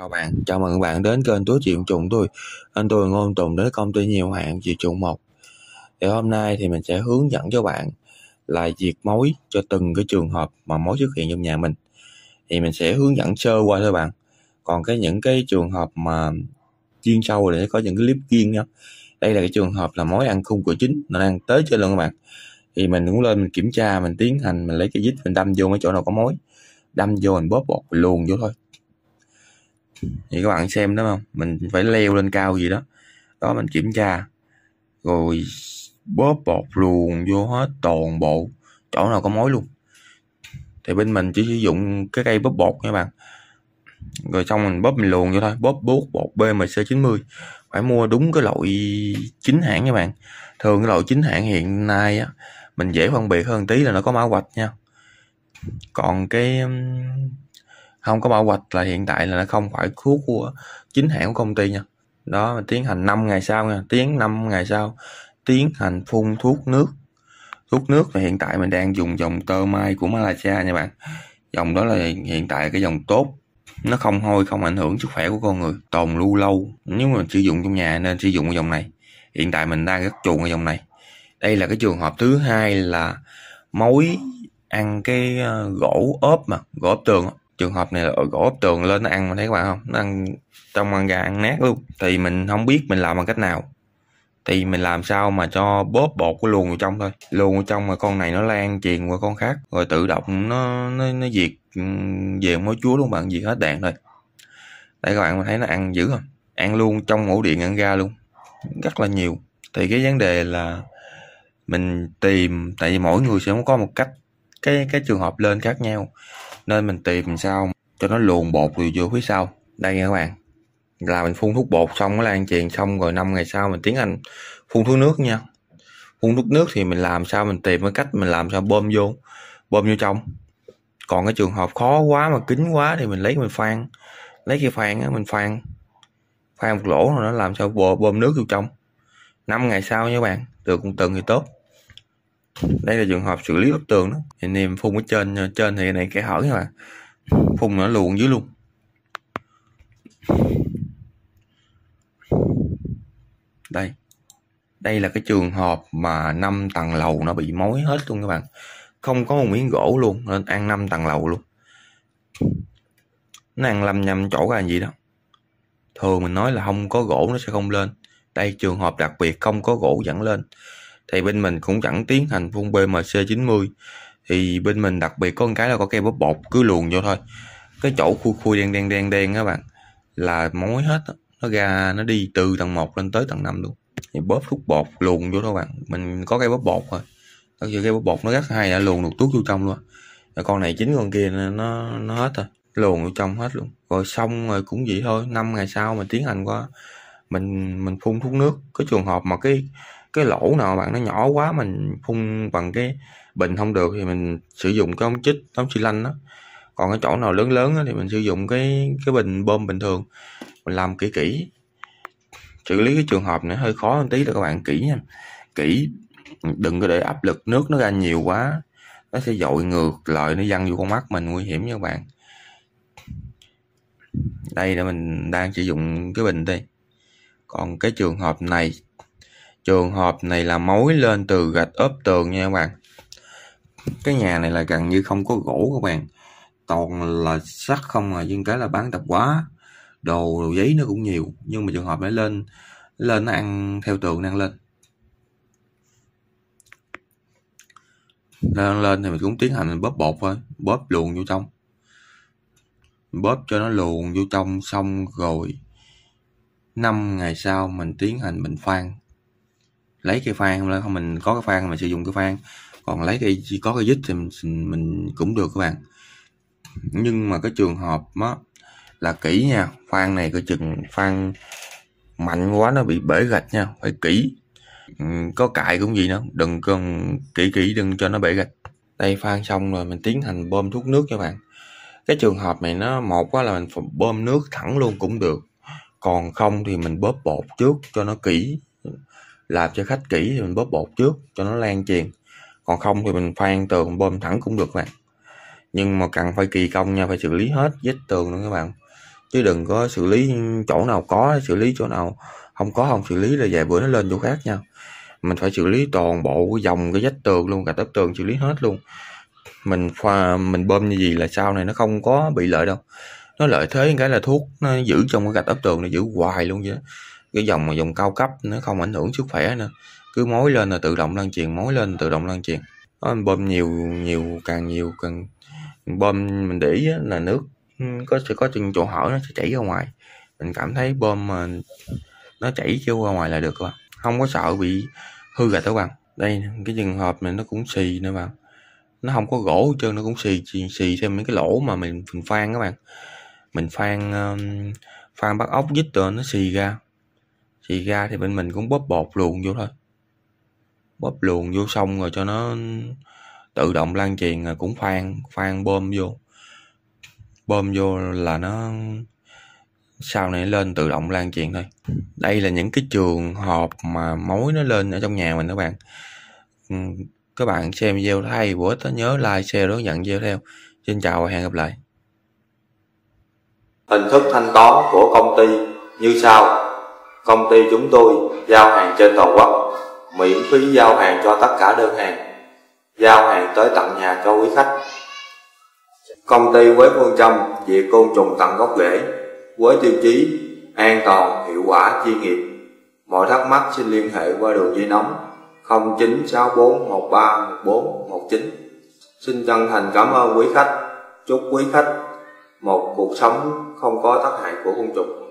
Chào bạn, chào mừng bạn đến kênh tuấn Chuyện Trùng tôi Anh tôi Ngôn Tùng đến công ty nhiều hạn Diệt Trùng một Thì hôm nay thì mình sẽ hướng dẫn cho bạn là diệt mối cho từng cái trường hợp mà mối xuất hiện trong nhà mình Thì mình sẽ hướng dẫn sơ qua thôi bạn Còn cái những cái trường hợp mà chuyên sâu thì sẽ có những cái clip riêng nhá Đây là cái trường hợp là mối ăn khung của chính, nó đang tới trên luôn các bạn Thì mình cũng lên mình kiểm tra, mình tiến hành, mình lấy cái dít, mình đâm vô mấy chỗ nào có mối Đâm vô mình bóp bột mình luồn vô thôi thì các bạn xem đúng không mình phải leo lên cao gì đó đó mình kiểm tra rồi bóp bột luồn vô hết toàn bộ chỗ nào có mối luôn thì bên mình chỉ sử dụng cái cây bóp bột nha bạn rồi xong mình bóp mình luồn vô thôi bóp bốt bột BMC 90 phải mua đúng cái loại chính hãng nha bạn thường cái loại chính hãng hiện nay á mình dễ phân biệt hơn tí là nó có mã vạch nha còn cái không có bảo hoạch là hiện tại là nó không phải thuốc của chính hãng của công ty nha đó tiến hành 5 ngày sau nha tiến 5 ngày sau tiến hành phun thuốc nước thuốc nước là hiện tại mình đang dùng dòng tơ mai của Malaysia nha bạn dòng đó là hiện tại cái dòng tốt nó không hôi không ảnh hưởng sức khỏe của con người tồn lưu lâu nếu mà sử dụng trong nhà nên sử dụng cái dòng này hiện tại mình đang rất chuộng cái dòng này đây là cái trường hợp thứ hai là mối ăn cái ờ, gỗ ốp mà gỗ ốp tường trường hợp này là gỗ ốp tường lên nó ăn mà thấy các bạn không nó ăn trong ăn gà ăn nát luôn thì mình không biết mình làm bằng cách nào thì mình làm sao mà cho bóp bột của luồng vào trong thôi luồng vào trong mà con này nó lan truyền qua con khác rồi tự động nó nó, nó diệt ừ, về mối chúa luôn bạn diệt hết đạn rồi đây các bạn thấy nó ăn dữ không ăn luôn trong ổ điện ăn ra luôn rất là nhiều thì cái vấn đề là mình tìm tại vì mỗi người sẽ không có một cách cái cái trường hợp lên khác nhau nên mình tìm sao cho nó luồn bột từ vô phía sau đây nha các bạn là mình phun thuốc bột xong nó lan truyền xong rồi 5 ngày sau mình tiến hành phun thuốc nước nha phun thuốc nước thì mình làm sao mình tìm cái cách mình làm sao bơm vô bơm vô trong còn cái trường hợp khó quá mà kín quá thì mình lấy mình phan lấy cái phan á mình phan phan một lỗ rồi nó làm sao bơm nước vô trong 5 ngày sau nha các bạn được cũng tuần thì tốt đây là trường hợp xử lý bất tường đó anh em phun ở trên ờ, trên thì này kẻ hở các bạn à. phun nó luồn dưới luôn đây đây là cái trường hợp mà năm tầng lầu nó bị mối hết luôn các bạn không có một miếng gỗ luôn nên ăn năm tầng lầu luôn nó ăn lầm nhầm chỗ ra gì đó thường mình nói là không có gỗ nó sẽ không lên đây trường hợp đặc biệt không có gỗ dẫn lên thì bên mình cũng chẳng tiến hành phun BMC90 thì bên mình đặc biệt có một cái là có cây bóp bột cứ luồn vô thôi cái chỗ khui khui đen đen đen đen các bạn là mối hết đó. nó ra nó đi từ tầng 1 lên tới tầng 5 luôn thì bóp thuốc bột luồn vô thôi bạn mình có cây bóp bột rồi thật sự cây bóp bột nó rất hay đã luồn được tuốt vô trong luôn rồi con này chính con kia nó nó hết rồi luồn vô trong hết luôn rồi xong rồi cũng vậy thôi năm ngày sau mình tiến hành qua mình mình phun thuốc nước có trường hợp mà cái cái lỗ nào bạn nó nhỏ quá mình phun bằng cái bình không được thì mình sử dụng cái ống chích ống xi lanh đó còn cái chỗ nào lớn lớn đó, thì mình sử dụng cái cái bình bơm bình thường mình làm kỹ kỹ xử lý cái trường hợp này hơi khó một tí là các bạn kỹ nha kỹ đừng có để áp lực nước nó ra nhiều quá nó sẽ dội ngược lại nó văng vô con mắt mình nguy hiểm nha các bạn đây là mình đang sử dụng cái bình đây còn cái trường hợp này trường hợp này là mối lên từ gạch ốp tường nha các bạn cái nhà này là gần như không có gỗ các bạn toàn là sắt không à nhưng cái là bán tập quá đồ đồ giấy nó cũng nhiều nhưng mà trường hợp nó lên lên nó ăn theo tường nó ăn lên lên lên thì mình cũng tiến hành mình bóp bột thôi bóp luồn vô trong bóp cho nó luồn vô trong xong rồi 5 ngày sau mình tiến hành mình phan lấy cái fan không không mình có cái fan mình sử dụng cái fan còn lấy cái chỉ có cái dít thì mình, mình cũng được các bạn nhưng mà cái trường hợp đó là kỹ nha fan này coi chừng fan mạnh quá nó bị bể gạch nha phải kỹ ừ, có cại cũng gì nữa đừng cần kỹ kỹ đừng cho nó bể gạch đây phan xong rồi mình tiến hành bơm thuốc nước cho bạn cái trường hợp này nó một quá là mình bơm nước thẳng luôn cũng được còn không thì mình bóp bột trước cho nó kỹ làm cho khách kỹ thì mình bóp bột trước cho nó lan truyền còn không thì mình phan tường bơm thẳng cũng được bạn nhưng mà cần phải kỳ công nha phải xử lý hết vết tường nữa các bạn chứ đừng có xử lý chỗ nào có xử lý chỗ nào không có không xử lý là vài bữa nó lên chỗ khác nha mình phải xử lý toàn bộ cái dòng cái vách tường luôn cả tấm tường xử lý hết luôn mình pha mình bơm như gì là sau này nó không có bị lợi đâu nó lợi thế cái là thuốc nó giữ trong cái gạch ấp tường nó giữ hoài luôn vậy đó cái dòng mà dòng cao cấp nó không ảnh hưởng sức khỏe nữa cứ mối lên là tự động lan truyền mối lên tự động lan truyền mình bơm nhiều nhiều càng nhiều càng bơm mình để ý là nước ừ, có sẽ có chừng chỗ hở nó sẽ chảy ra ngoài mình cảm thấy bơm mà ờ, nó chảy kêu ra ngoài là được rồi không có sợ bị hư gạch đó bạn đây cái trường hợp này nó cũng xì nữa bạn nó không có gỗ hết trơn nó cũng xì xì, xì thêm mấy cái lỗ mà mình, phan các bạn mình phan phan bắt ốc dít rồi nó xì ra thì ra thì bên mình cũng bóp bột luồn vô thôi bóp luồn vô xong rồi cho nó tự động lan truyền rồi cũng phan phan bơm vô bơm vô là nó sau này lên tự động lan truyền thôi đây là những cái trường hợp mà mối nó lên ở trong nhà mình các bạn ừ, các bạn xem video hay bữa ích nhớ like share hướng dẫn video theo xin chào và hẹn gặp lại hình thức thanh toán của công ty như sau Công ty chúng tôi giao hàng trên toàn quốc, miễn phí giao hàng cho tất cả đơn hàng, giao hàng tới tận nhà cho quý khách. Công ty với phương châm diệt côn trùng tận gốc rễ với tiêu chí an toàn, hiệu quả, chuyên nghiệp. Mọi thắc mắc xin liên hệ qua đường dây nóng 0964 13 14 19. Xin chân thành cảm ơn quý khách, chúc quý khách một cuộc sống không có tác hại của côn trùng.